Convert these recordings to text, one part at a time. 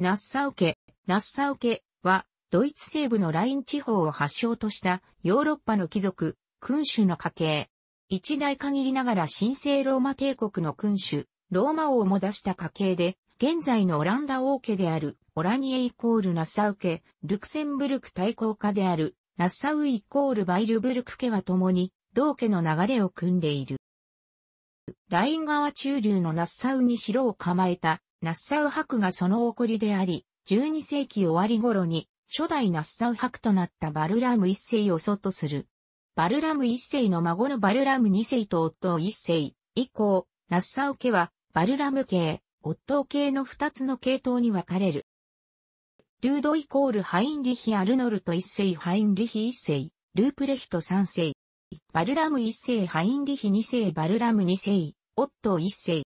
ナッサウ家、ナッサウ家は、ドイツ西部のライン地方を発祥としたヨーロッパの貴族、君主の家系。一代限りながら神聖ローマ帝国の君主、ローマ王も出した家系で、現在のオランダ王家である、オラニエイコールナッサウ家、ルクセンブルク対抗家である、ナッサウイコールバイルブルク家は共に、同家の流れを組んでいる。ライン川中流のナッサウに城を構えたナッサウ博がその起こりであり、12世紀終わり頃に初代ナッサウ博となったバルラム一世を祖とする。バルラム一世の孫のバルラム二世と夫一世以降、ナッサウ家はバルラム系、夫系の二つの系統に分かれる。ルードイコールハインリヒ・アルノルト一世ハインリヒ一世、ループレヒト三世。バルラム一世ハインリヒ二世バルラム二世、オットー一世。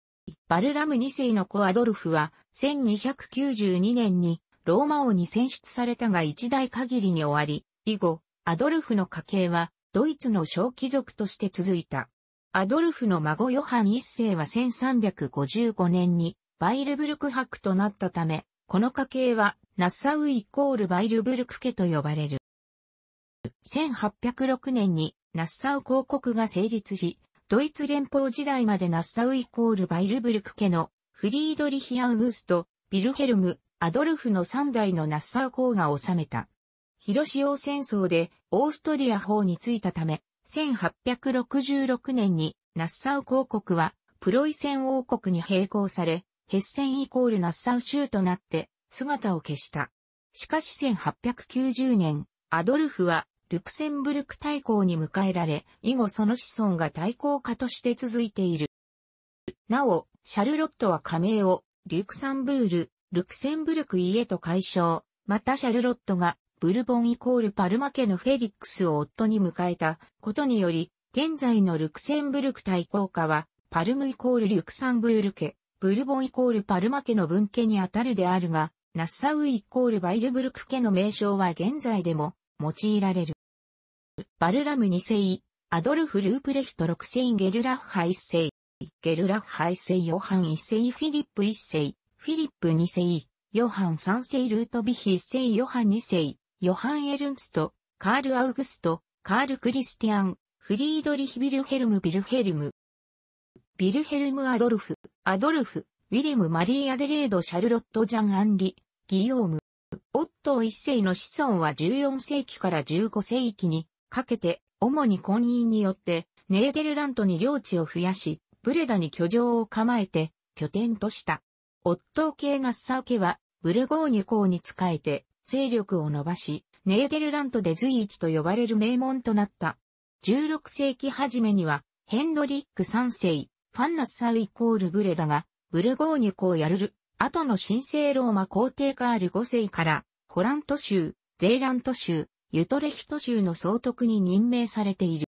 バルラム二世の子アドルフは、1292年にローマ王に選出されたが一代限りに終わり、以後、アドルフの家系は、ドイツの小貴族として続いた。アドルフの孫ヨハン一世は1355年にバイルブルク博となったため、この家系はナッサウイコールバイルブルク家と呼ばれる。1806年にナッサウ公国が成立し、ドイツ連邦時代までナッサウイコールバイルブルク家のフリードリヒ・アウグスト、ビルヘルム、アドルフの3代のナッサウ公が治めた。広潮戦争でオーストリア法についたため、1866年にナッサウ公国はプロイセン王国に並行され、ヘッセンイコールナッサウ州となって姿を消した。しかし1890年、アドルフはルクセンブルク大公に迎えられ、以後その子孫が大公家として続いている。なお、シャルロットは加盟を、リュクサンブール、ルクセンブルク家と解消。またシャルロットが、ブルボンイコールパルマ家のフェリックスを夫に迎えたことにより、現在のルクセンブルク大公家は、パルムイコールリュクサンブール家、ブルボンイコールパルマ家の分家にあたるであるが、ナッサウイコールバイルブルク家の名称は現在でも用いられる。バルラム2世、アドルフ・ループレヒト6世、ゲルラッハ1世、ゲルラッハ1世、ヨハン1世、フィリップ1世、フィリップ2世、ヨハン3世、ルートビヒ1世、ヨハン2世、ヨハン・エルンスト、カール・アウグスト、カール・クリスティアン、フリードリヒ・ビルヘルム・ビルヘルム。ビルヘルム・アドルフ、アドルフ、ウィレム・マリー・アデレード・シャルロット・ジャン・アンリ、ギヨーム。オットー1世の子孫は14世紀から15世紀にかけて、主に婚姻によって、ネーデルラントに領地を増やし、ブレダに居城を構えて、拠点とした。オットー系ナッサー家は、ブルゴーニュ公に仕えて、勢力を伸ばし、ネーデルラントで随一と呼ばれる名門となった。16世紀初めには、ヘンドリック3世、ファンナッサーイコールブレダが、ブルゴーニュ公やるる、後の神聖ローマ皇帝カール5世から、ホラント州、ゼーラント州、ユトレヒト州の総督に任命されている。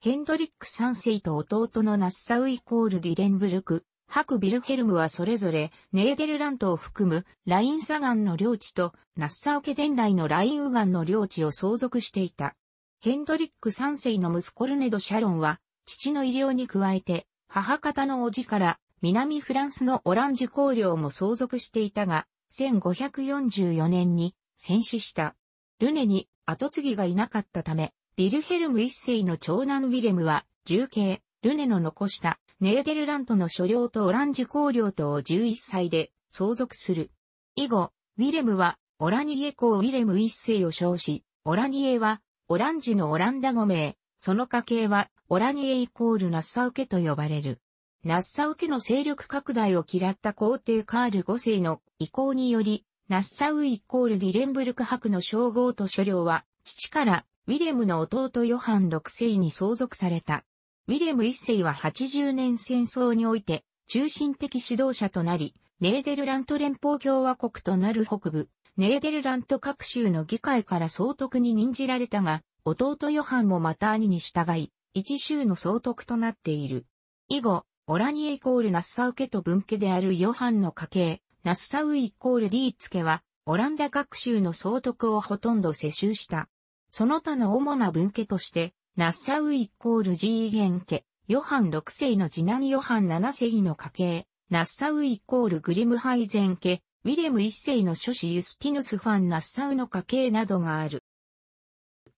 ヘンドリック3世と弟のナッサウイコールディレンブルク、ハク・ビルヘルムはそれぞれネーデルラントを含むラインサガンの領地とナッサウケ伝来のラインウガンの領地を相続していた。ヘンドリック3世の息子ルネド・シャロンは父の医療に加えて母方の叔父から南フランスのオランジ公領も相続していたが、1544年に戦死した。ルネに後継ぎがいなかったため、ビルヘルム一世の長男ウィレムは、重慶、ルネの残したネーデルラントの所領とオランジ公領とを11歳で相続する。以後、ウィレムはオラニエ公ウィレム一世を称し、オラニエはオランジのオランダ語名、その家系はオラニエイコールナッサウ家と呼ばれる。ナッサウ家の勢力拡大を嫌った皇帝カール5世の意向により、ナッサウイコールディレンブルク博の称号と所領は、父からウィレムの弟ヨハン6世に相続された。ウィレム1世は80年戦争において、中心的指導者となり、ネーデルラント連邦共和国となる北部、ネーデルラント各州の議会から総督に任じられたが、弟ヨハンもまた兄に従い、一州の総督となっている。以後、オラニエイコールナッサウ家と分家であるヨハンの家系、ナッサウイコール D 付けは、オランダ各州の総督をほとんど世襲した。その他の主な分家として、ナッサウイコール G 元家、ヨハン6世の次男ヨハン7世の家系、ナッサウイコールグリムハイゼン家、ウィレム1世の諸子ユスティヌスファン・ナッサウの家系などがある。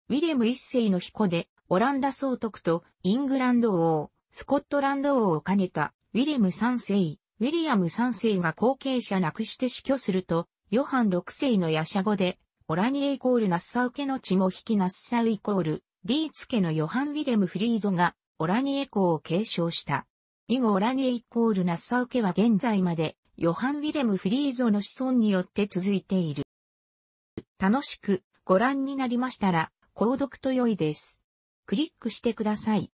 ウィレム1世の彦で、オランダ総督とイングランド王、スコットランド王を兼ねたウィレム3世、ウィリアム3世が後継者なくして死去すると、ヨハン6世のヤシャ語で、オラニエイコールナッサウ家の血も引きナッサウイコール、ディーツ家のヨハン・ウィレム・フリーゾが、オラニエ公を継承した。以後オラニエイコールナッサウ家は現在まで、ヨハン・ウィレム・フリーゾの子孫によって続いている。楽しくご覧になりましたら、購読と良いです。クリックしてください。